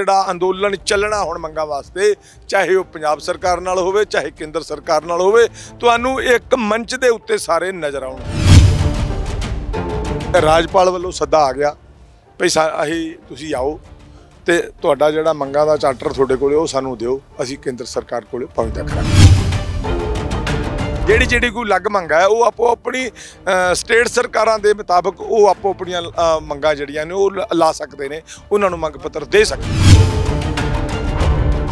ਜਿਹੜਾ ਅੰਦੋਲਨ ਚੱਲਣਾ ਹੁਣ ਮੰਗਾ ਵਾਸਤੇ ਚਾਹੇ ਉਹ ਪੰਜਾਬ ਸਰਕਾਰ ਨਾਲ ਹੋਵੇ ਚਾਹੇ ਕੇਂਦਰ ਸਰਕਾਰ ਨਾਲ ਹੋਵੇ ਤੁਹਾਨੂੰ ਇੱਕ ਮੰਚ ਦੇ ਉੱਤੇ ਸਾਰੇ ਨਜ਼ਰ ਆਉਣ ਰਾਜਪਾਲ ਵੱਲੋਂ ਸੱਦਾ ਆ ਗਿਆ ਭਈ ਅਸੀਂ ਤੁਸੀਂ ਆਓ ਤੇ ਤੁਹਾਡਾ ਜਿਹੜਾ ਮੰਗਾ ਦਾ ਚਾਰਟਰ ਤੁਹਾਡੇ ਕੋਲੇ ਉਹ ਸਾਨੂੰ ਦਿਓ ਅਸੀਂ ਕੇਂਦਰ ਸਰਕਾਰ ਕੋਲੇ ਪਹੁੰਚਾ ਕਰਾਂਗੇ ਜਿਹੜੀ ਜਿਹੜੀ ਕੋਈ ਲੱਗ ਮੰਗਾ ਹੈ ਉਹ ਆਪੋ ਆਪਣੀ ਸਟੇਟ ਸਰਕਾਰਾਂ ਦੇ ਮੁਤਾਬਕ ਉਹ ਆਪੋ ਆਪਣੀਆਂ ਮੰਗਾਂ ਜਿਹੜੀਆਂ ਨੇ ਉਹ ਲਾ ਸਕਦੇ ਨੇ ਉਹਨਾਂ ਨੂੰ ਮੰਗ ਪੱਤਰ ਦੇ ਸਕਦੇ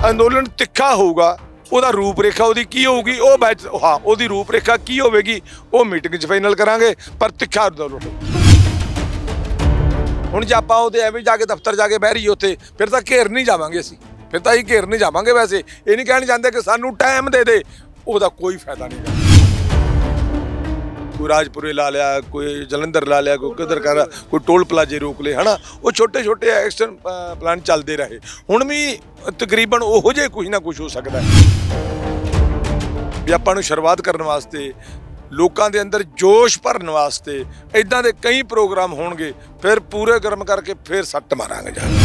ਅੰਦੋਲਨ ਤਿੱਖਾ ਹੋਊਗਾ ਉਹਦਾ ਰੂਪ ਰੇਖਾ ਉਹਦੀ ਕੀ ਹੋਊਗੀ ਉਹ ਹਾਂ ਉਹਦੀ ਰੂਪ ਰੇਖਾ ਕੀ ਹੋਵੇਗੀ ਉਹ ਮੀਟਿੰਗ 'ਚ ਫਾਈਨਲ ਕਰਾਂਗੇ ਪਰ ਤਿੱਖਾ ਅੰਦੋਲਨ ਹੁਣ ਜੇ ਆਪਾਂ ਉਹਦੇ ਐਵੇਂ ਜਾ ਕੇ ਦਫ਼ਤਰ ਜਾ ਕੇ ਬਹਿ ਰਹੀ ਉੱਥੇ ਫਿਰ ਤਾਂ ਘੇਰ ਨਹੀਂ ਜਾਵਾਂਗੇ ਅਸੀਂ ਫਿਰ ਤਾਂ ਅਸੀਂ ਘੇਰ ਨਹੀਂ ਜਾਵਾਂਗੇ ਵੈਸੇ ਇਹ ਨਹੀਂ ਕਹਿਣ ਜਾਂਦੇ ਕਿ ਸਾਨੂੰ ਟਾਈਮ ਦੇ ਦੇ ਉਹਦਾ ਕੋਈ ਫਾਇਦਾ ਨਹੀਂ ਕੋਈ ਰਾਜਪੁਰੇ ਲਾ ਲਿਆ ਕੋਈ ਜਲੰਧਰ ਲਾ ਲਿਆ ਕੋਈ ਕਿਧਰ ਕਰ ਕੋਈ ਟੋਲ ਪਲਾਜੇ ਰੋਕ ਲਏ ਹਨਾ ਉਹ ਛੋਟੇ ਛੋਟੇ ਐਕਸ਼ਨ ਪਲਾਨ ਚੱਲਦੇ ਰਹੇ ਹੁਣ ਵੀ ਤਕਰੀਬਨ ਉਹੋ ਜੇ ਕੁਝ ਨਾ ਕੁਝ ਹੋ ਸਕਦਾ ਵੀ ਆਪਾਂ ਨੂੰ ਸ਼ੁਰੂਆਤ ਕਰਨ ਵਾਸਤੇ ਲੋਕਾਂ ਦੇ ਅੰਦਰ ਜੋਸ਼ ਭਰਨ ਵਾਸਤੇ ਇਦਾਂ ਦੇ ਕਈ ਪ੍ਰੋਗਰਾਮ ਹੋਣਗੇ ਫਿਰ ਪੂਰੇ ਗਰਮ ਕਰਕੇ ਫਿਰ ਸੱਟ ਮਾਰਾਂਗੇ ਜਾਨ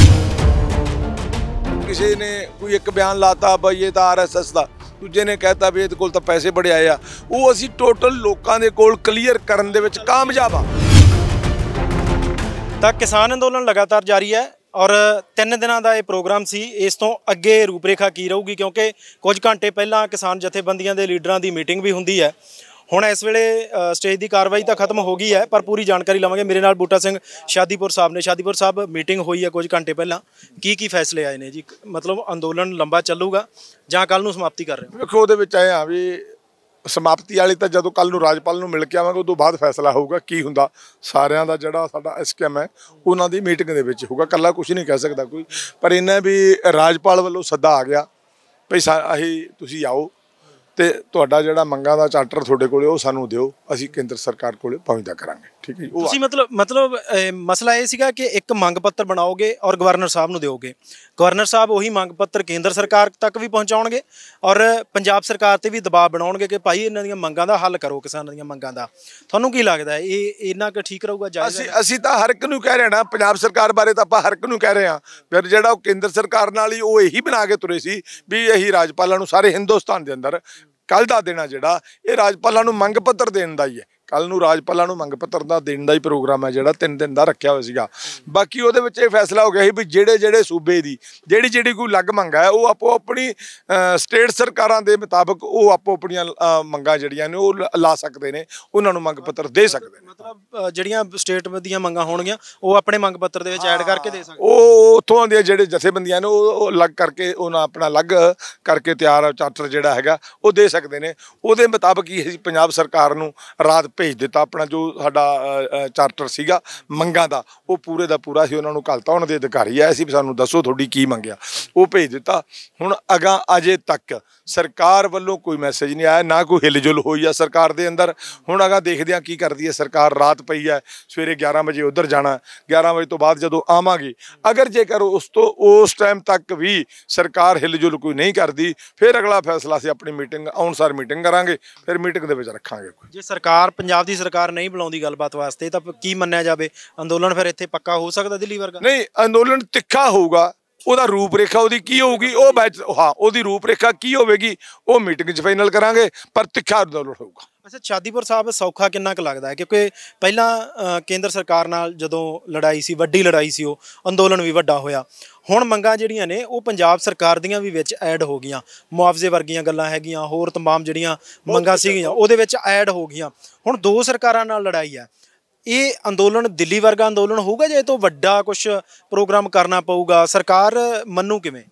ਕਿਸੇ ਨੇ ਕੋਈ ਇੱਕ ਬਿਆਨ ਲਾਤਾ ਬਈ ਇਹ ਤਾਂ ਆਰਐਸਐਸ ਦਾ ਦੂਜੇ ਨੇ ਕਹਿਤਾ ਵੀ ਇਹਦੇ ਕੋਲ ਤਾਂ ਪੈਸੇ ਬੜੇ ਆਏ ਆ ਉਹ ਅਸੀਂ ਟੋਟਲ ਲੋਕਾਂ ਦੇ ਕੋਲ ਕਲੀਅਰ ਕਰਨ ਦੇ ਵਿੱਚ ਕਾਮਯਾਬ ਆ ਤਾਂ ਕਿਸਾਨ ਅੰਦੋਲਨ ਲਗਾਤਾਰ ਜਾਰੀ ਹੈ ਔਰ 3 ਦਿਨਾਂ ਦਾ ਇਹ ਪ੍ਰੋਗਰਾਮ ਸੀ ਇਸ ਤੋਂ ਅੱਗੇ ਰੂਪਰੇਖਾ ਕੀ ਰਹੂਗੀ ਕਿਉਂਕਿ ਕੁਝ ਘੰਟੇ ਪਹਿਲਾਂ ਕਿਸਾਨ ਜਥੇਬੰਦੀਆਂ ਦੇ ਲੀਡਰਾਂ ਦੀ ਮੀਟਿੰਗ ਵੀ ਹੁੰਦੀ ਹੈ ਹੁਣ ਇਸ ਵੇਲੇ ਸਟੇਜ ਦੀ ਕਾਰਵਾਈ ਤਾਂ ਖਤਮ ਹੋ ਗਈ ਹੈ ਪਰ ਪੂਰੀ ਜਾਣਕਾਰੀ ਲਵਾਂਗੇ ਮੇਰੇ ਨਾਲ ਬੂਟਾ ਸਿੰਘ ਸ਼ਾਦੀਪੁਰ ਸਾਹਿਬ ਨੇ ਸ਼ਾਦੀਪੁਰ ਸਾਹਿਬ ਮੀਟਿੰਗ ਹੋਈ ਹੈ ਕੁਝ ਘੰਟੇ ਪਹਿਲਾਂ ਕੀ ਕੀ ਫੈਸਲੇ ਆਏ ਨੇ ਜੀ ਮਤਲਬ ਅੰਦੋਲਨ ਲੰਬਾ ਚੱਲੂਗਾ ਜਾਂ ਕੱਲ ਨੂੰ ਸਮਾਪਤੀ ਕਰ ਰਹੇ ਹੋ ਵੇਖੋ ਉਹਦੇ ਵਿੱਚ ਆਏ ਆ ਵੀ ਸਮਾਪਤੀ ਵਾਲੀ ਤਾਂ ਜਦੋਂ ਕੱਲ ਨੂੰ ਰਾਜਪਾਲ ਨੂੰ ਮਿਲ ਕੇ ਆਵਾਂਗੇ ਉਦੋਂ ਬਾਅਦ ਫੈਸਲਾ ਹੋਊਗਾ ਕੀ ਹੁੰਦਾ ਸਾਰਿਆਂ ਦਾ ਜਿਹੜਾ ਸਾਡਾ ਐਸਕੇਐਮ ਹੈ ਉਹਨਾਂ ਦੀ ਮੀਟਿੰਗ ਦੇ ਵਿੱਚ ਹੋਊਗਾ ਕੱਲਾ ਕੁਝ ਨਹੀਂ ਕਹਿ ਸਕਦਾ ਕੋਈ ਪਰ ਇਹਨਾਂ ਵੀ ਰਾਜਪਾਲ ਵੱਲੋਂ ਸੱਦਾ ਆ ਗਿਆ ਭਈ ਅਸੀਂ ਤੁਸੀਂ ਆਓ ਤੇ ਤੁਹਾਡਾ ਜਿਹੜਾ ਮੰਗਾਂ ਦਾ ਚਾਰਟਰ ਤੁਹਾਡੇ ਕੋਲੇ ਉਹ ਸਾਨੂੰ ਦਿਓ ਅਸੀਂ ਕੇਂਦਰ ਸਰਕਾਰ ਕੋਲੇ ਪਹੁੰਚਦਾ ਕਰਾਂਗੇ ਠੀਕ ਹੈ ਤੁਸੀਂ ਮਤਲਬ ਮਤਲਬ ਮਸਲਾ ਇਹ ਸੀਗਾ ਕਿ ਇੱਕ ਮੰਗ ਪੱਤਰ ਬਣਾਓਗੇ ਔਰ ਗਵਰਨਰ ਸਾਹਿਬ ਨੂੰ ਦਿਓਗੇ ਗਵਰਨਰ ਸਾਹਿਬ ਉਹੀ ਮੰਗ ਪੱਤਰ ਕੇਂਦਰ ਸਰਕਾਰ ਤੱਕ ਵੀ ਪਹੁੰਚਾਉਣਗੇ ਔਰ ਪੰਜਾਬ ਸਰਕਾਰ ਤੇ ਵੀ ਦਬਾਅ ਬਣਾਉਣਗੇ ਕਿ ਭਾਈ ਇਹਨਾਂ ਦੀਆਂ ਮੰਗਾਂ ਦਾ ਹੱਲ ਕਰੋ ਕਿਸਾਨਾਂ ਦੀਆਂ ਮੰਗਾਂ ਦਾ ਤੁਹਾਨੂੰ ਕੀ ਲੱਗਦਾ ਇਹ ਇਹਨਾਂ ਕੁ ਠੀਕ ਰਹੂਗਾ ਜਾਇਜ਼ ਅਸੀਂ ਅਸੀਂ ਤਾਂ ਹਰ ਇੱਕ ਨੂੰ ਕਹਿ ਰਹੇ ਨਾ ਪੰਜਾਬ ਸਰਕਾਰ ਬਾਰੇ ਤਾਂ ਆਪਾਂ ਹਰ ਇੱਕ ਨੂੰ ਕਹਿ ਰਹੇ ਆ ਫਿਰ ਜਿਹੜਾ ਉਹ ਕੇਂਦਰ ਸਰਕਾਰ ਨਾਲ ਹੀ ਉਹ ਇਹੀ ਬਣਾ ਕੇ ਤੁਰੇ ਸੀ ਵੀ ਇਹੀ ਰਾਜਪਾਲਾਂ ਨੂੰ ਸਾਰੇ ਹਿੰਦੁਸਤਾਨ ਦੇ ਅੰਦਰ ਕੱਲ ਦਾ ਦੇਣਾ ਜਿਹੜਾ ਇਹ ਰਾਜਪਾਲਾਂ ਨੂੰ ਮੰਗ ਪੱਤਰ ਦੇਣ ਦਾ ਹੀ ਹੈ ਕੱਲ ਨੂੰ ਰਾਜਪਾਲਾਂ ਨੂੰ ਮੰਗ ਪੱਤਰ ਦਾ ਦੇਣ ਦਾ ਹੀ ਪ੍ਰੋਗਰਾਮ ਹੈ ਜਿਹੜਾ 3 ਦਿਨ ਦਾ ਰੱਖਿਆ ਹੋਇਆ ਸੀਗਾ ਬਾਕੀ ਉਹਦੇ ਵਿੱਚ ਇਹ ਫੈਸਲਾ ਹੋ ਗਿਆ ਸੀ ਵੀ ਜਿਹੜੇ ਜਿਹੜੇ ਸੂਬੇ ਦੀ ਜਿਹੜੀ ਜਿਹੜੀ ਕੋਈ ਲੱਗ ਮੰਗਾ ਹੈ ਉਹ ਆਪੋ ਆਪਣੀ ਸਟੇਟ ਸਰਕਾਰਾਂ ਦੇ ਮੁਤਾਬਕ ਉਹ ਆਪੋ ਆਪਣੀਆਂ ਮੰਗਾਂ ਜਿਹੜੀਆਂ ਨੇ ਉਹ ਲਾ ਸਕਦੇ ਨੇ ਉਹਨਾਂ ਨੂੰ ਮੰਗ ਪੱਤਰ ਦੇ ਸਕਦੇ ਨੇ ਮਤਲਬ ਜਿਹੜੀਆਂ ਸਟੇਟ ਦੀਆਂ ਮੰਗਾਂ ਹੋਣਗੀਆਂ ਉਹ ਆਪਣੇ ਮੰਗ ਪੱਤਰ ਦੇ ਵਿੱਚ ਐਡ ਕਰਕੇ ਦੇ ਸਕਦੇ ਉਹ ਉੱਥੋਂ ਦੇ ਜਿਹੜੇ ਜਥੇਬੰਦੀਆਂ ਨੇ ਉਹ ਅਲੱਗ ਕਰਕੇ ਉਹਨਾਂ ਆਪਣਾ ਅਲੱਗ ਕਰਕੇ ਤਿਆਰ ਚਾਰਟਰ ਜਿਹੜਾ ਹੈਗਾ ਉਹ ਦੇ ਸਕਦੇ ਨੇ ਉਹਦੇ ਮੁਤਾਬਕ ਹੀ ਪੰਜਾਬ ਸਰਕਾਰ ਨੂੰ ਰਾਤ ਭੇਜ ਦਿੱਤਾ ਆਪਣਾ ਜੋ ਸਾਡਾ ਚਾਰਟਰ ਸੀਗਾ ਮੰਗਾਂ ਦਾ ਉਹ ਪੂਰੇ ਦਾ ਪੂਰਾ ਸੀ ਉਹਨਾਂ ਨੂੰ ਕੱਲ ਤਾਂ ਉਹਨਾਂ ਦੇ ਅਧਿਕਾਰੀ ਆਏ ਸੀ ਵੀ ਸਾਨੂੰ ਦੱਸੋ ਤੁਹਾਡੀ ਕੀ ਮੰਗਿਆ ਉਹ ਭੇਜ ਦਿੱਤਾ ਹੁਣ ਅਗਾ ਅਜੇ ਤੱਕ ਸਰਕਾਰ ਵੱਲੋਂ ਕੋਈ ਮੈਸੇਜ ਨਹੀਂ ਆਇਆ ਨਾ ਕੋਈ ਹਿਲਜੁਲ ਹੋਈ ਆ ਸਰਕਾਰ ਦੇ ਅੰਦਰ ਹੁਣ ਅਗਾ ਦੇਖਦੇ ਆ ਕੀ ਕਰਦੀ ਹੈ ਸਰਕਾਰ ਰਾਤ ਪਈ ਹੈ ਸਵੇਰੇ 11 ਵਜੇ ਉਧਰ ਜਾਣਾ 11 ਵਜੇ ਤੋਂ ਬਾਅਦ ਜਦੋਂ ਆਵਾਂਗੇ ਅਗਰ ਜੇਕਰ ਉਸ ਤੋਂ ਉਸ ਟਾਈਮ ਤੱਕ ਵੀ ਸਰਕਾਰ ਹਿਲਜੁਲ ਕੋਈ ਨਹੀਂ ਕਰਦੀ ਫਿਰ ਅਗਲਾ ਫੈਸਲਾ ਸੀ ਆਪਣੀ ਮੀਟਿੰਗ ਆਨਸਰ ਮੀਟਿੰਗ ਕਰਾਂਗੇ ਫਿਰ ਮੀਟਿੰਗ ਦੇ ਵਿੱਚ ਰੱਖਾਂਗੇ ਜੇ ਸਰਕਾਰ ਪੰਜਾਬ ਦੀ ਸਰਕਾਰ ਨਹੀਂ ਬੁਲਾਉਂਦੀ ਗੱਲਬਾਤ ਵਾਸਤੇ ਤਾਂ ਕੀ ਮੰਨਿਆ ਜਾਵੇ ਅੰਦੋਲਨ ਫਿਰ ਇੱਥੇ ਪੱਕਾ ਹੋ ਸਕਦਾ ਦਿੱਲੀ ਵਰਗਾ ਨਹੀਂ ਅੰਦੋਲਨ ਤਿੱਖਾ ਹੋਊਗਾ ਉਹਦਾ ਰੂਪ ਰੇਖਾ ਉਹਦੀ ਕੀ ਹੋਊਗੀ ਉਹ ਹਾਂ ਉਹਦੀ ਰੂਪ ਰੇਖਾ ਕੀ ਹੋਵੇਗੀ ਉਹ ਮੀਟਿੰਗ 'ਚ ਫਾਈਨਲ ਕਰਾਂਗੇ ਪਰ ਤਿੱਖਾ ਦੌਲਤ ਹੋਊਗਾ ਅੱਛਾ ਚਾਦੀਪੁਰ ਸਾਹਿਬ ਸੌਖਾ ਕਿੰਨਾ ਕੁ ਲੱਗਦਾ ਹੈ ਕਿਉਂਕਿ ਪਹਿਲਾਂ ਕੇਂਦਰ ਸਰਕਾਰ ਨਾਲ ਜਦੋਂ ਲੜਾਈ ਸੀ ਵੱਡੀ ਲੜਾਈ ਸੀ ਉਹ ਅੰਦੋਲਨ ਵੀ ਵੱਡਾ ਹੋਇਆ ਹੁਣ ਮੰਗਾਂ ਜਿਹੜੀਆਂ ਨੇ ਉਹ ਪੰਜਾਬ ਸਰਕਾਰ ਦੀਆਂ ਵੀ ਵਿੱਚ ਐਡ ਹੋ ਗਈਆਂ ਮੁਆਵਜ਼ੇ ਵਰਗੀਆਂ ਗੱਲਾਂ ਹੈਗੀਆਂ ਹੋਰ तमाम ਜਿਹੜੀਆਂ ਮੰਗਾਂ ਸੀਗੀਆਂ ਉਹਦੇ ਵਿੱਚ ਐਡ ਹੋ ਗਈਆਂ ਹੁਣ ਦੋ ਸਰਕਾਰਾਂ ਨਾਲ ਲੜਾਈ ਹੈ ਇਹ ਅੰਦੋਲਨ ਦਿੱਲੀ ਵਰਗਾ ਅੰਦੋਲਨ ਹੋਊਗਾ ਜਾਂ ਇਹ ਤੋਂ ਵੱਡਾ ਕੁਝ ਪ੍ਰੋਗਰਾਮ ਕਰਨਾ ਪਊਗਾ ਸਰਕਾਰ ਮੰਨੂ ਕਿਵੇਂ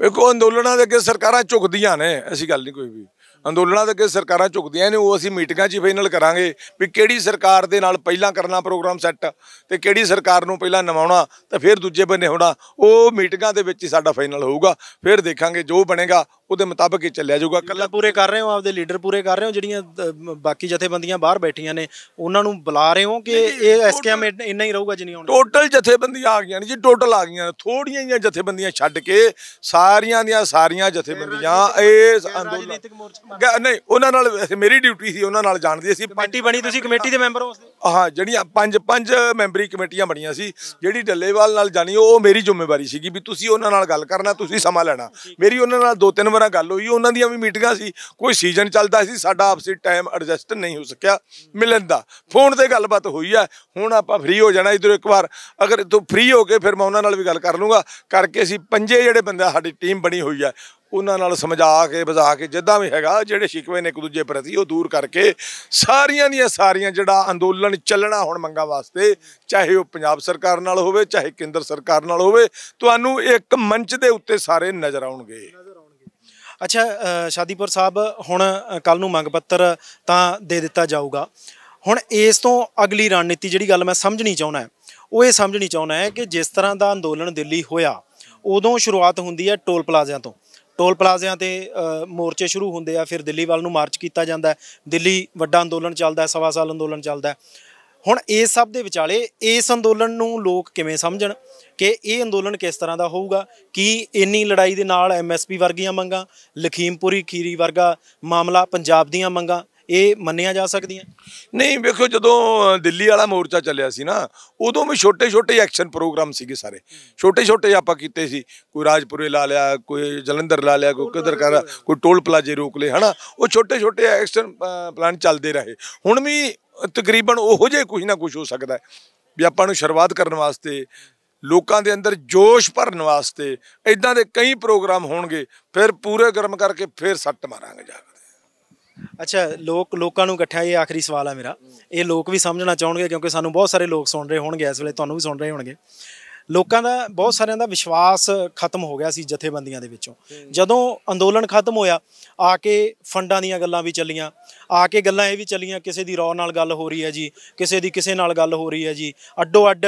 ਵੇਖੋ ਅੰਦੋਲਨਾਂ ਦੇ ਅੱਗੇ ਸਰਕਾਰਾਂ ਝੁਕਦੀਆਂ ਨੇ ਐਸੀ ਗੱਲ ਨਹੀਂ ਕੋਈ ਵੀ ਅੰਦੋਲਨਾਂ ਦੇ ਅੱਗੇ ਸਰਕਾਰਾਂ ਝੁਕਦੀਆਂ ਨੇ ਉਹ ਅਸੀਂ ਮੀਟਿੰਗਾਂ 'ਚ ਫਾਈਨਲ ਕਰਾਂਗੇ ਵੀ ਕਿਹੜੀ ਸਰਕਾਰ ਦੇ ਨਾਲ ਪਹਿਲਾਂ ਕਰਨਾ ਪ੍ਰੋਗਰਾਮ ਸੈੱਟ ਤੇ ਕਿਹੜੀ ਸਰਕਾਰ ਨੂੰ ਪਹਿਲਾਂ ਨਵਾਉਣਾ ਤੇ ਫਿਰ ਦੂਜੇ ਬੰਨੇ ਹੋਣਾ ਉਹ ਮੀਟਿੰਗਾਂ ਦੇ ਵਿੱਚ ਹੀ ਸਾਡਾ ਫਾਈਨਲ ਹੋਊਗਾ ਫਿਰ ਦੇਖਾਂਗੇ ਜੋ ਬਣੇਗਾ ਉਹਦੇ ਮੁਤਾਬਕ ਹੀ ਚੱਲਿਆ ਜਾਊਗਾ ਕੱਲਾ ਪੂਰੇ ਕਰ ਰਹੇ ਹੋ ਆਪਦੇ ਲੀਡਰ ਪੂਰੇ ਕਰ ਰਹੇ ਹੋ ਜਿਹੜੀਆਂ ਬਾਕੀ ਜਥੇਬੰਦੀਆਂ ਬਾਹਰ ਬੈਠੀਆਂ ਨੇ ਉਹਨਾਂ ਨੂੰ ਬੁਲਾ ਰਹੇ ਹੋ ਕਿ ਇਹ ਐਸਕੇਐਮ ਇੰਨਾ ਹੀ ਰਹੂਗਾ ਜਿੰਨੀ ਹੁਣ ਟੋਟਲ ਜਥੇਬੰਦੀਆਂ ਆ ਗਈਆਂ ਨੇ ਜੀ ਟੋਟਲ ਆ ਗਈਆਂ ਥੋੜੀਆਂ ਜੀਆਂ ਜਥੇਬੰਦੀਆਂ ਛੱਡ ਕੇ ਸਾਰੀਆਂ ਦੀਆਂ ਸਾਰੀਆਂ ਜਥੇਬੰਦੀਆਂ ਇਸ ਅੰਦੋਲਨ ਨਹੀਂ ਉਹਨਾਂ ਨਾਲ ਮੇਰੀ ਡਿਊਟੀ ਸੀ ਉਹਨਾਂ ਨਾਲ ਜਾਣਦੇ ਸੀ ਪਾਰਟੀ ਬਣੀ ਤੁਸੀਂ ਕਮੇਟੀ ਦੇ ਮੈਂਬਰ ਹੋ ਹਾਂ ਜਿਹੜੀਆਂ ਪੰਜ ਪੰਜ ਮੈਂਬਰੀ ਕਮੇਟੀਆਂ ਬਣੀਆਂ ਸੀ ਜਿਹੜੀ ਡੱਲੇਵਾਲ ਨਾਲ ਜਾਣੀ ਉਹ ਮੇਰੀ ਜ਼ਿੰਮੇਵਾਰੀ ਸੀਗੀ ਵੀ ਤੁਸੀਂ ਉਹਨਾਂ ਨਾਲ ਗੱਲ ਕਰਨਾ ਤੁਸੀਂ ਸਮਾਂ ਲੈਣਾ ਮੇਰੀ ਉਹਨਾਂ ਨਾਲ ਦੋ ਤਿੰਨ ਵਾਰ ਨਾਲ ਗੱਲ ਹੋਈ ਉਹਨਾਂ ਦੀਆਂ ਵੀ ਮੀਟਿੰਗਾਂ ਸੀ ਕੋਈ ਸੀਜ਼ਨ ਚੱਲਦਾ ਸੀ ਸਾਡਾ ਆਪਸੀ ਟਾਈਮ ਐਡਜਸਟ ਨਹੀਂ ਹੋ ਸਕਿਆ ਮਿਲਣ ਦਾ ਫੋਨ ਤੇ ਗੱਲਬਾਤ ਹੋਈ ਆ ਹੁਣ ਆਪਾਂ ਫ੍ਰੀ ਹੋ ਜਾਣਾ ਇਧਰ ਇੱਕ ਵਾਰ ਅਗਰ ਤੂੰ ਫ੍ਰੀ ਹੋ ਕੇ ਫਿਰ ਮੈਂ ਉਹਨਾਂ ਨਾਲ ਵੀ ਗੱਲ ਕਰ ਲੂੰਗਾ ਕਰਕੇ ਅਸੀਂ ਪੰਜੇ ਜਿਹੜੇ ਬੰਦੇ ਸਾਡੀ ਟੀਮ ਬਣੀ ਹੋਈ ਆ ਉਹਨਾਂ ਨਾਲ ਸਮਝਾ ਕੇ ਬਜ਼ਾ ਕੇ ਜਿੱਦਾਂ ਵੀ ਹੈਗਾ ਜਿਹੜੇ ਸ਼ਿਕਵੇ ਨੇ ਇੱਕ ਦੂਜੇ ਪ੍ਰਤੀ ਉਹ ਦੂਰ ਕਰਕੇ ਸਾਰੀਆਂ ਦੀਆਂ ਸਾਰੀਆਂ ਜਿਹੜਾ ਅੰਦੋਲਨ ਚੱਲਣਾ ਹੁਣ ਮੰਗਾ ਵਾਸਤੇ ਚਾਹੇ ਉਹ ਪੰਜਾਬ ਸਰਕਾਰ ਨਾਲ ਹੋਵੇ ਚਾਹੇ ਕੇਂਦਰ ਸਰਕਾਰ ਨਾਲ ਹੋਵੇ ਤੁਹਾਨੂੰ ਇੱਕ ਮੰਚ ਦੇ ਉੱਤੇ ਸਾਰੇ ਨਜ਼ਰ ਆਉਣਗੇ ਅੱਛਾ ਸ਼ਾਦੀਪੁਰ ਸਾਹਿਬ ਹੁਣ ਕੱਲ ਨੂੰ ਮੰਗ ਪੱਤਰ ਤਾਂ ਦੇ ਦਿੱਤਾ ਜਾਊਗਾ ਹੁਣ ਇਸ ਤੋਂ ਅਗਲੀ ਰਣਨੀਤੀ ਜਿਹੜੀ ਗੱਲ ਮੈਂ ਸਮਝਣੀ ਚਾਹੁੰਦਾ ਉਹ ਇਹ ਸਮਝਣੀ ਚਾਹੁੰਦਾ ਹੈ ਕਿ ਜਿਸ ਤਰ੍ਹਾਂ ਦਾ ਅੰਦੋਲਨ ਦਿੱਲੀ ਹੋਇਆ ਉਦੋਂ ਸ਼ੁਰੂਆਤ ਹੁੰਦੀ ਹੈ ਟੋਲ ਪਲਾਜ਼ਿਆਂ ਤੋਂ ਟੋਲ ਪਲਾਜ਼ਿਆਂ ਤੇ ਮੋਰਚੇ ਸ਼ੁਰੂ ਹੁੰਦੇ ਆ ਫਿਰ ਦਿੱਲੀ ਵੱਲ ਨੂੰ ਮਾਰਚ ਕੀਤਾ ਜਾਂਦਾ ਦਿੱਲੀ ਵੱਡਾ ਅੰਦੋਲਨ ਚੱਲਦਾ ਸਵਾ ਸਾਲ ਅੰਦੋਲਨ ਚੱਲਦਾ ਹੁਣ ਇਸ ਸਭ ਦੇ ਵਿਚਾਲੇ ਇਸ ਅੰਦੋਲਨ ਨੂੰ ਲੋਕ ਕਿਵੇਂ ਸਮਝਣ ਕਿ ਇਹ ਅੰਦੋਲਨ ਕਿਸ ਤਰ੍ਹਾਂ ਦਾ ਹੋਊਗਾ ਕੀ ਇੰਨੀ ਲੜਾਈ ਦੇ ਨਾਲ ਐਮਐਸਪੀ ਵਰਗੀਆਂ ਮੰਗਾਂ ਲਖੀਮਪੁਰੀ ਖੀਰੀ ਵਰਗਾ ਮਾਮਲਾ ਪੰਜਾਬ ਦੀਆਂ ਮੰਗਾਂ ਇਹ ਮੰਨਿਆ ਜਾ ਸਕਦੀਆਂ ਨਹੀਂ ਵੇਖੋ ਜਦੋਂ ਦਿੱਲੀ ਵਾਲਾ ਮੋਰਚਾ ਚੱਲਿਆ ਸੀ ਨਾ ਉਦੋਂ ਵੀ ਛੋਟੇ-ਛੋਟੇ ਐਕਸ਼ਨ ਪ੍ਰੋਗਰਾਮ ਸੀਗੇ ਸਾਰੇ ਛੋਟੇ-ਛੋਟੇ ਆਪਾਂ ਕੀਤੇ ਸੀ ਕੋਈ ਰਾਜਪੁਰੇ ਲਾ ਲਿਆ ਕੋਈ ਜਲੰਧਰ ਲਾ ਲਿਆ ਕੋਈ ਕਿਧਰ ਕਰ ਕੋਈ ਟੋਲ ਪਲਾਜੇ ਰੋਕ ਲੇ ਹਨਾ ਉਹ ਛੋਟੇ-ਛੋਟੇ ਐਕਸ਼ਨ ਪਲਾਨ ਚੱਲਦੇ ਰਹੇ ਹੁਣ ਵੀ ਤਕਰੀਬਨ ਉਹੋ ਜੇ ਕੁਝ ਨਾ ਕੁਝ ਹੋ ਸਕਦਾ ਹੈ ਵੀ ਆਪਾਂ ਨੂੰ ਸ਼ੁਰੂਆਤ ਕਰਨ ਵਾਸਤੇ ਲੋਕਾਂ ਦੇ ਅੰਦਰ ਜੋਸ਼ ਭਰਨ ਵਾਸਤੇ ਇਦਾਂ ਦੇ ਕਈ ਪ੍ਰੋਗਰਾਮ ਹੋਣਗੇ ਫਿਰ ਪੂਰੇ ਗਰਮ ਕਰਕੇ ਫਿਰ ਸੱਟ ਮਾਰਾਂਗੇ ਜਾ ਅੱਛਾ ਲੋਕ ਲੋਕਾਂ ਨੂੰ ਇਕੱਠਾ ਇਹ ਆਖਰੀ ਸਵਾਲ ਆ ਮੇਰਾ ਇਹ ਲੋਕ ਵੀ ਸਮਝਣਾ ਚਾਹਣਗੇ ਕਿਉਂਕਿ ਸਾਨੂੰ ਬਹੁਤ ਸਾਰੇ ਲੋਕ ਸੁਣ ਰਹੇ ਹੋਣਗੇ ਇਸ ਵੇਲੇ ਤੁਹਾਨੂੰ ਵੀ ਸੁਣ ਰਹੇ ਹੋਣਗੇ ਲੋਕਾਂ ਦਾ ਬਹੁਤ ਸਾਰਿਆਂ ਦਾ ਵਿਸ਼ਵਾਸ ਖਤਮ ਹੋ ਗਿਆ ਸੀ ਜਥੇਬੰਦੀਆਂ ਦੇ ਵਿੱਚੋਂ ਜਦੋਂ ਅੰਦੋਲਨ ਖਤਮ ਹੋਇਆ ਆ ਕੇ ਫੰਡਾਂ ਦੀਆਂ ਗੱਲਾਂ ਵੀ ਚੱਲੀਆਂ ਆ ਕੇ ਗੱਲਾਂ ਇਹ ਵੀ ਚੱਲੀਆਂ ਕਿਸੇ ਦੀ ਰੌ ਨਾਲ ਗੱਲ ਹੋ ਰਹੀ ਹੈ ਜੀ ਕਿਸੇ ਦੀ ਕਿਸੇ ਨਾਲ ਗੱਲ ਹੋ ਰਹੀ ਹੈ ਜੀ ਅੱਡੋ ਅੱਡ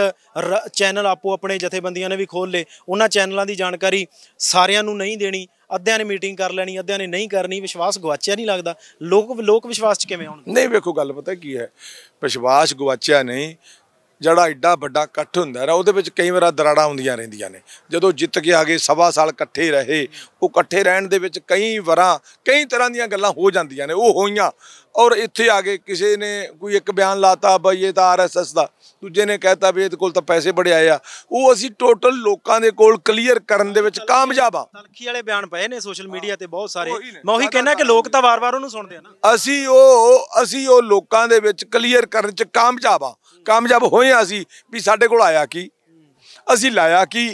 ਚੈਨਲ ਆਪੋ ਆਪਣੇ ਜਥੇਬੰਦੀਆਂ ਨੇ ਵੀ ਖੋਲ ਲੇ ਉਹਨਾਂ ਚੈਨਲਾਂ ਦੀ ਜਾਣਕਾਰੀ ਸਾਰਿਆਂ ਨੂੰ ਨਹੀਂ ਦੇਣੀ ਅੱਧਿਆਂ ਨੇ ਮੀਟਿੰਗ ਕਰ ਲੈਣੀ ਅੱਧਿਆਂ ਨੇ ਨਹੀਂ ਕਰਨੀ ਵਿਸ਼ਵਾਸ ਗਵਾਚਿਆ ਨਹੀਂ ਲੱਗਦਾ ਲੋਕ ਲੋਕ ਵਿਸ਼ਵਾਸ 'ਚ ਕਿਵੇਂ ਆਉਣਗੇ ਨਹੀਂ ਵੇਖੋ ਗੱਲ ਪਤਾ ਕੀ ਹੈ ਵਿਸ਼ਵਾਸ ਗਵਾਚਿਆ ਨਹੀਂ ਜਿਹੜਾ ਐਡਾ ਵੱਡਾ ਇਕੱਠ ਹੁੰਦਾ ਨਾ ਉਹਦੇ ਵਿੱਚ ਕਈ ਵਾਰ ਦਰਾੜਾਂ ਹੁੰਦੀਆਂ ਰਹਿੰਦੀਆਂ ਨੇ ਜਦੋਂ ਜਿੱਤ ਕੇ ਆ ਗਏ ਸਵਾ ਸਾਲ ਇਕੱਠੇ ਰਹੇ ਉਹ ਇਕੱਠੇ ਰਹਿਣ ਦੇ ਵਿੱਚ ਕਈ ਵਾਰਾਂ ਕਈ ਤਰ੍ਹਾਂ ਦੀਆਂ ਗੱਲਾਂ ਹੋ ਜਾਂਦੀਆਂ ਨੇ ਉਹ ਹੋਈਆਂ ਔਰ ਇੱਥੇ ਆ ਕੇ ਕਿਸੇ ਨੇ ਕੋਈ ਇੱਕ ਬਿਆਨ ਲਾਤਾ ਬਈ ਇਹ ਤਾਂ ਆਰਐਸਐਸ ਦਾ ਦੂਜੇ ਨੇ ਕਹਿਤਾ ਵੀ ਇਹਦੇ ਕੋਲ ਤਾਂ ਪੈਸੇ ਬੜੇ ਆਏ ਆ ਉਹ ਅਸੀਂ ਟੋਟਲ ਲੋਕਾਂ ਦੇ ਕੋਲ ਕਲੀਅਰ ਕਰਨ ਦੇ ਵਿੱਚ ਕਾਮਯਾਬ ਆ ਤਲਖੀ ਵਾਲੇ ਬਿਆਨ ਪਏ ਨੇ ਸੋਸ਼ਲ ਮੀਡੀਆ ਤੇ ਬਹੁਤ ਸਾਰੇ ਮੈਂ ਉਹੀ ਕਹਿੰਦਾ ਕਿ ਲੋਕ ਤਾਂ ਵਾਰ-ਵਾਰ ਉਹਨੂੰ ਸੁਣਦੇ ਆ ਨਾ ਅਸੀਂ ਉਹ ਅਸੀਂ ਉਹ ਲੋਕਾਂ ਦੇ ਵਿੱਚ ਕਲੀਅਰ ਕਰਨ ਚ ਕਾਮਯਾਬ ਆ ਕਾਮਯਾਬ ਹੋਏ ਆ ਵੀ ਸਾਡੇ ਕੋਲ ਆਇਆ ਕੀ ਅਸੀਂ ਲਾਇਆ ਕੀ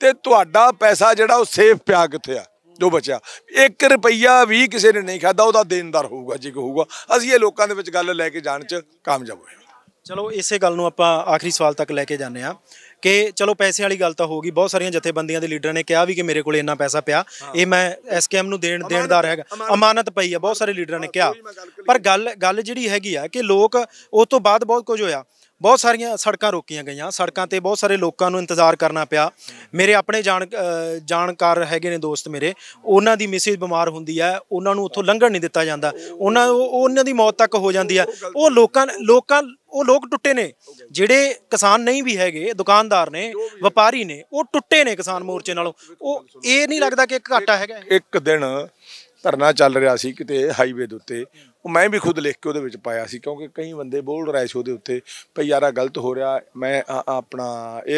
ਤੇ ਤੁਹਾਡਾ ਪੈਸਾ ਜਿਹੜਾ ਉਹ ਸੇਫ ਪਿਆ ਕਿੱਥੇ ਆ ਜੋ ਬਚਿਆ 1 ਰੁਪਈਆ ਵੀ ਕਿਸੇ ਨੇ ਨਹੀਂ ਖਾਦਾ ਉਹਦਾ ਦੇਣਦਾਰ ਹੋਊਗਾ ਜੇ ਕੋ ਹੋਊਗਾ ਅਸੀਂ ਇਹ ਲੋਕਾਂ ਦੇ ਵਿੱਚ ਗੱਲ ਲੈ ਕੇ ਜਾਣ ਚ ਕਾਮਯਾਬ ਹੋਏ ਚਲੋ ਇਸੇ ਗੱਲ ਨੂੰ ਆਪਾਂ ਆਖਰੀ ਸਵਾਲ ਤੱਕ ਲੈ ਕੇ ਜਾਂਦੇ ਆ ਕਿ ਚਲੋ ਪੈਸੇ ਵਾਲੀ ਗੱਲ ਤਾਂ ਹੋ ਗਈ ਬਹੁਤ ਸਾਰੀਆਂ ਜਥੇਬੰਦੀਆਂ ਦੇ ਲੀਡਰਾਂ ਨੇ ਕਿਹਾ ਵੀ ਕਿ ਮੇਰੇ ਕੋਲੇ ਇੰਨਾ ਪੈਸਾ ਪਿਆ ਇਹ ਮੈਂ ਐਸਕੇਐਮ ਨੂੰ ਦੇਣ ਦੇਣਦਾਰ ਹੈਗਾ ਅਮਾਨਤ ਪਈ ਆ ਬਹੁਤ ਸਾਰੇ ਲੀਡਰਾਂ ਨੇ ਕਿਹਾ ਪਰ ਗੱਲ ਗੱਲ ਜਿਹੜੀ ਹੈਗੀ ਆ ਕਿ ਲੋਕ ਉਸ ਤੋਂ ਬਾਅਦ ਬਹੁਤ ਕੁਝ ਹੋਇਆ ਬਹੁਤ ਸਾਰੀਆਂ ਸੜਕਾਂ ਰੋਕੀਆਂ ਗਈਆਂ ਸੜਕਾਂ ਤੇ ਬਹੁਤ ਸਾਰੇ ਲੋਕਾਂ ਨੂੰ ਇੰਤਜ਼ਾਰ ਕਰਨਾ ਪਿਆ ਮੇਰੇ ਆਪਣੇ ਜਾਣ ਜਾਣਕਾਰ ਹੈਗੇ ਨੇ ਦੋਸਤ ਮੇਰੇ ਉਹਨਾਂ ਦੀ ਮਿਸਿਸ ਬਿਮਾਰ ਹੁੰਦੀ ਹੈ ਉਹਨਾਂ ਨੂੰ ਉੱਥੋਂ ਲੰਘਣ ਨਹੀਂ ਦਿੱਤਾ ਜਾਂਦਾ ਉਹਨਾਂ ਉਹਨਾਂ ਦੀ ਮੌਤ ਤੱਕ ਹੋ ਜਾਂਦੀ ਹੈ ਉਹ ਲੋਕਾਂ ਲੋਕਾਂ ਉਹ ਲੋਕ ਟੁੱਟੇ ਨੇ ਜਿਹੜੇ ਕਿਸਾਨ ਨਹੀਂ ਵੀ ਹੈਗੇ ਦੁਕਾਨਦਾਰ ਨੇ ਵਪਾਰੀ ਨੇ ਉਹ ਟੁੱਟੇ ਨੇ ਕਿਸਾਨ ਮੋਰਚੇ ਨਾਲੋਂ ਉਹ ਇਹ ਨਹੀਂ ਲੱਗਦਾ ਕਿ ਇੱਕ ਘਾਟਾ ਹੈਗਾ ਇੱਕ ਦਿਨ ਧਰਨਾ ਚੱਲ ਰਿਹਾ ਸੀ ਕਿਤੇ ਹਾਈਵੇ ਦੇ ਉੱਤੇ ਉਹ ਮੈਂ ਵੀ ਖੁਦ ਲਿਖ ਕੇ ਉਹਦੇ ਵਿੱਚ ਪਾਇਆ ਸੀ ਕਿਉਂਕਿ ਕਈ ਬੰਦੇ ਬੋਲ ਰਹੇ ਸੀ ਉਹਦੇ ਉੱਤੇ ਭਈ ਯਾਰਾ ਗਲਤ ਹੋ ਰਿਹਾ ਮੈਂ ਆਪਣਾ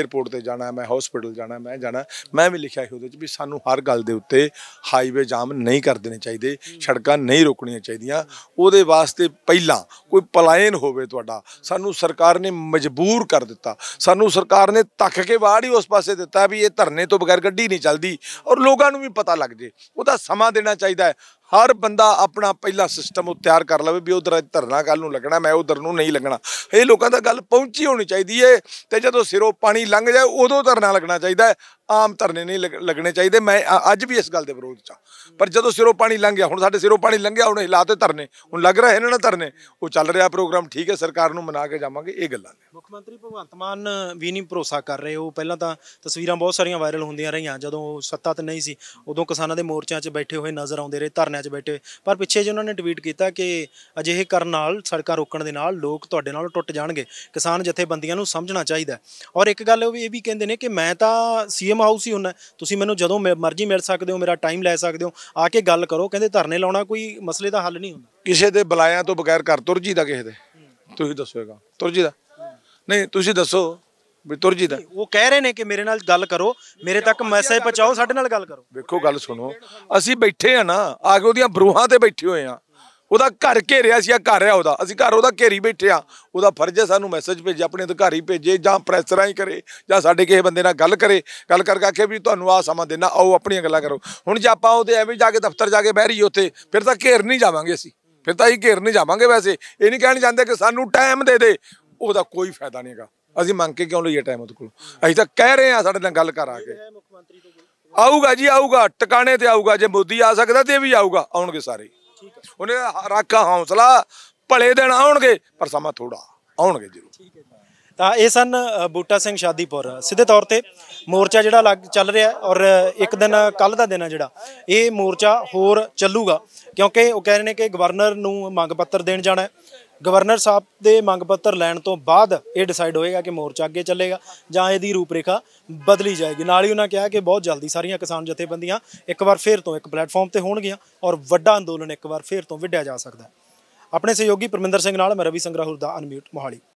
에어ਪੋਰਟ ਤੇ ਜਾਣਾ ਮੈਂ ਹਸਪੀਟਲ ਜਾਣਾ ਮੈਂ ਜਾਣਾ ਮੈਂ ਵੀ ਲਿਖਿਆ ਸੀ ਉਹਦੇ ਵਿੱਚ ਵੀ ਸਾਨੂੰ ਹਰ ਗੱਲ ਦੇ ਉੱਤੇ ਹਾਈਵੇ ਜਾਮ ਨਹੀਂ ਕਰ ਦੇਣੇ ਚਾਹੀਦੇ ਸੜਕਾਂ ਨਹੀਂ ਰੋਕਣੀਆਂ ਚਾਹੀਦੀਆਂ ਉਹਦੇ ਵਾਸਤੇ ਪਹਿਲਾਂ ਕੋਈ ਪਲਾਇਨ ਹੋਵੇ ਤੁਹਾਡਾ ਸਾਨੂੰ ਸਰਕਾਰ ਨੇ ਮਜਬੂਰ ਕਰ ਦਿੱਤਾ ਸਾਨੂੰ ਸਰਕਾਰ ਨੇ ਤੱਕ ਕੇ ਬਾੜ ਹੀ ਉਸ ਪਾਸੇ ਦਿੱਤਾ ਵੀ ਇਹ ਧਰਨੇ ਤੋਂ ਬਗੈਰ ਗੱਡੀ ਨਹੀਂ ਚੱਲਦੀ ਔਰ ਲੋਕਾਂ ਨੂੰ ਵੀ ਪਤਾ ਲੱਗ ਜੇ ਉਹਦਾ ਸਮਾਂ ਦੇਣਾ ਚਾਹੀਦਾ ਹੈ ਹਰ ਬੰਦਾ ਆਪਣਾ ਪਹਿਲਾ ਸਿਸਟਮ ਉਹ ਤਿਆਰ ਕਰ ਲਵੇ ਵੀ ਉਧਰ ਧਰਨਾ ਕੱਲ ਨੂੰ ਲੱਗਣਾ ਮੈਂ ਉਧਰ ਨੂੰ ਨਹੀਂ ਲੱਗਣਾ ਇਹ ਲੋਕਾਂ ਦਾ ਗੱਲ ਪਹੁੰਚੀ ਹੋਣੀ ਚਾਹੀਦੀ ਏ ਤੇ ਜਦੋਂ ਸਿਰੋਂ ਪਾਣੀ ਲੰਘ ਜਾਏ ਉਦੋਂ ਧਰਨਾ ਲੱਗਣਾ ਚਾਹੀਦਾ ਆਮ ਧਰਨੇ ਨਹੀਂ ਲੱਗਣੇ ਚਾਹੀਦੇ ਮੈਂ ਅੱਜ ਵੀ ਇਸ ਗੱਲ ਦੇ ਵਿਰੋਧ 'ਚ ਪਰ ਜਦੋਂ ਸਿਰੋਂ ਪਾਣੀ ਲੰਘ ਗਿਆ ਹੁਣ ਸਾਡੇ ਸਿਰੋਂ ਪਾਣੀ ਲੰਘ ਗਿਆ ਹੁਣ ਹਿਲਾਤੇ ਧਰਨੇ ਹੁਣ ਲੱਗ ਰਿਹਾ ਇਹਨਾਂ ਨੇ ਧਰਨੇ ਉਹ ਚੱਲ ਰਿਹਾ ਪ੍ਰੋਗਰਾਮ ਠੀਕ ਹੈ ਸਰਕਾਰ ਨੂੰ ਮਨਾ ਕੇ ਜਾਵਾਂਗੇ ਇਹ ਗੱਲਾਂ ਨੇ ਮੁੱਖ ਮੰਤਰੀ ਭਗਵੰਤ ਮਾਨ ਵੀ ਨਹੀਂ ਭਰੋਸਾ ਕਰ ਰਹੇ ਉਹ ਪਹਿਲਾਂ ਤਾਂ ਤਸਵੀਰਾਂ ਬਹੁਤ ਸਾਰੀਆਂ ਵਾਇਰਲ ਹੁੰਦੀਆਂ ਰਹੀਆਂ ਜਦੋਂ ਸੱਤਾ ਤੇ ਨਹੀਂ ਸੀ ਉਦੋਂ ਕਿਸਾਨਾਂ ਦੇ ਮੋਰਚਿਆਂ 'ਚ ਬੈਠੇ ਹੋਏ ਨਜ਼ਰ ਆਉਂਦੇ ਰਹੇ ਧਰਨਿਆਂ 'ਚ ਬੈਠੇ ਪਰ ਪਿੱਛੇ ਜੇ ਉਹਨਾਂ ਨੇ ਟਵੀਟ ਕੀਤਾ ਕਿ ਅਜਿਹੇ ਕਰਨ ਨਾਲ ਸੜਕਾਂ ਰੋਕਣ ਦੇ ਨਾਲ ਲੋਕ ਤੁਹਾਡੇ ਨਾਲ ਟੁੱਟ ਜਾਣਗੇ ਕਿਸਾਨ ਜਥੇਬੰਦੀਆਂ ਨੂੰ ਸਮਝਣਾ ਚਾਹੀਦਾ ਔਰ ਇੱਕ ਗੱਲ ਉਹ ਵੀ ਇਹ ਵੀ ਕਹਿੰਦੇ ਨੇ ਕਿ ਮੈਂ ਤਾਂ ਸੀਐਮ ਹਾਊਸ ਹੀ ਹੁੰਦਾ ਤੁਸੀਂ ਮੈਨੂੰ ਜਦੋਂ ਮਰਜ਼ੀ ਮਿਲ ਸਕਦੇ ਹੋ ਮੇਰਾ ਟਾਈਮ ਲੈ ਸਕਦੇ ਹੋ ਆ ਕੇ ਗੱਲ ਕਰੋ ਕਹਿੰਦੇ ਧਰਨੇ ਲਾਉਣਾ ਕੋਈ ਮਸਲੇ ਦਾ ਹੱਲ ਨਹੀਂ ਹੁੰਦਾ ਕਿਸੇ ਦੇ ਬੁਲਾਇਆਂ ਤੋਂ ਬਗੈਰ ਘਰ ਤੁਰ ਜੀਦਾ ਕਿਸੇ ਦੇ ਤੁਸੀਂ ਦੱਸੋਗਾ ਤੁਰ ਜੀਦਾ ਨਹੀਂ ਤੁਸੀਂ ਦੱਸੋ ਵੀ ਤੁਰ ਜੀਦਾ ਉਹ ਕਹਿ ਰਹੇ ਨੇ ਕਿ ਮੇਰੇ ਨਾਲ ਗੱਲ ਕਰੋ ਮੇਰੇ ਤੱਕ ਮੈਸੇਜ ਪਹੁੰਚਾਓ ਸਾਡੇ ਨਾਲ ਗੱਲ ਕਰੋ ਵੇਖੋ ਗੱਲ ਸੁਣੋ ਅਸੀਂ ਬੈਠੇ ਆ ਨਾ ਆ ਕੇ ਉਹਦੀਆਂ ਬਰੂਹਾਂ ਤੇ ਬੈਠੇ ਹੋਏ ਆ ਉਹਦਾ ਘਰ ਘੇਰਿਆ ਸੀ ਆ ਘਰ ਆ ਉਹਦਾ ਅਸੀਂ ਘਰ ਉਹਦਾ ਘੇਰੀ ਬੈਠੇ ਆ ਉਹਦਾ ਫਰਜ਼ ਹੈ ਸਾਨੂੰ ਮੈਸੇਜ ਭੇਜੇ ਆਪਣੇ ਅਧਿਕਾਰੀ ਭੇਜੇ ਜਾਂ ਪ੍ਰੈਸਰਾਂ ਹੀ ਕਰੇ ਜਾਂ ਸਾਡੇ ਕਿਸੇ ਬੰਦੇ ਨਾਲ ਗੱਲ ਕਰੇ ਗੱਲ ਕਰਕੇ ਆਖੇ ਵੀ ਤੁਹਾਨੂੰ ਆ ਸਮਾਂ ਦੇਣਾ ਆਓ ਆਪਣੀਆਂ ਗੱਲਾਂ ਕਰੋ ਹੁਣ ਜੇ ਆਪਾਂ ਉਹਦੇ ਐਵੇਂ ਜਾ ਕੇ ਦਫ਼ਤਰ ਜਾ ਕੇ ਬਹਿ ਰਹੀ ਉੱਥੇ ਫਿਰ ਤਾਂ ਘੇਰ ਨਹੀਂ ਜਾਵਾਂਗੇ ਅਸੀਂ ਫਿਰ ਤਾਂ ਹੀ ਘੇਰ ਨਹੀਂ ਜਾਵਾਂਗੇ ਵੈਸੇ ਇਹ ਨਹੀਂ ਕਹਿਣ ਜਾਂਦੇ ਕਿ ਸਾਨੂੰ ਟਾਈਮ ਦੇ ਦੇ ਉਹਦਾ ਕੋਈ ਫਾਇਦਾ ਨਹੀਂਗਾ ਅਸੀਂ ਮੰਗ ਕੇ ਕਿਉਂ ਲਈਏ ਟਾਈਮ ਉਹਦੇ ਕੋਲ ਅਸੀਂ ਤਾਂ ਕਹਿ ਰਹੇ ਆ ਸਾਡੇ ਨਾਲ ਗੱਲ ਕਰਾ ਕੇ ਆਊਗਾ ਜੀ ਆਊਗਾ ਟਿਕਾਣੇ ਤੇ ਆਊਗਾ ਜੇ ਮੋਦੀ ਆ ਸਕਦਾ ਤੇ ਵੀ ਆਊਗਾ ਆਉਣਗੇ ਸਾਰੇ ਉਹਨੇ ਰਾਖਾ ਹੌਸਲਾ ਭਲੇ ਦਿਨ ਆਉਣਗੇ ਪਰ ਸਮਾਂ ਥੋੜਾ ਆਉਣਗੇ ਜ਼ਰੂਰ ਤਾਂ ਇਹ ਸਨ ਬੂਟਾ ਸਿੰਘ ਸ਼ਾਦੀਪੁਰ ਸਿੱਧੇ ਤੌਰ ਤੇ ਮੋਰਚਾ ਜਿਹੜਾ ਚੱਲ ਰਿਹਾ ਔਰ ਇੱਕ ਦਿਨ ਕੱਲ ਦਾ ਦਿਨ ਹੈ ਜਿਹੜਾ ਇਹ ਮੋਰਚਾ ਹੋਰ ਚੱਲੂਗਾ ਕਿਉਂਕਿ ਉਹ ਕਹਿ ਰਹੇ ਨੇ ਕਿ ਗਵਰਨਰ ਨੂੰ ਮੰਗ ਪੱਤਰ ਦੇਣ ਜਾਣਾ ਗਵਰਨਰ ਸਾਹਿਬ ਦੇ ਮੰਗ ਪੱਤਰ ਲੈਣ ਤੋਂ ਬਾਅਦ ਇਹ ਡਿਸਾਈਡ ਹੋਏਗਾ ਕਿ ਮੋਰਚਾ ਅੱਗੇ ਚੱਲੇਗਾ ਜਾਂ ਇਹਦੀ ਰੂਪਰੇਖਾ ਬਦਲੀ ਜਾਏਗੀ ਨਾਲ ਹੀ ਉਹਨਾਂ ਕਿਹਾ ਕਿ ਬਹੁਤ ਜਲਦੀ ਸਾਰੀਆਂ ਕਿਸਾਨ ਜਥੇਬੰਦੀਆਂ ਇੱਕ ਵਾਰ ਫੇਰ ਤੋਂ ਇੱਕ ਪਲੇਟਫਾਰਮ ਤੇ ਹੋਣਗੀਆਂ ਔਰ ਵੱਡਾ ਅੰਦੋਲਨ ਇੱਕ ਵਾਰ ਫੇਰ ਤੋਂ ਵਿੱਢਿਆ ਜਾ ਸਕਦਾ ਆਪਣੇ ਸਹਿਯੋਗੀ ਪਰਮਿੰਦਰ ਸਿੰਘ ਨਾਲ ਮੈਂ ਰਵੀ ਸੰਗਰਾਹੁਰ ਦਾ ਅਨਮਿਊਟ ਮੋਹਾਲੀ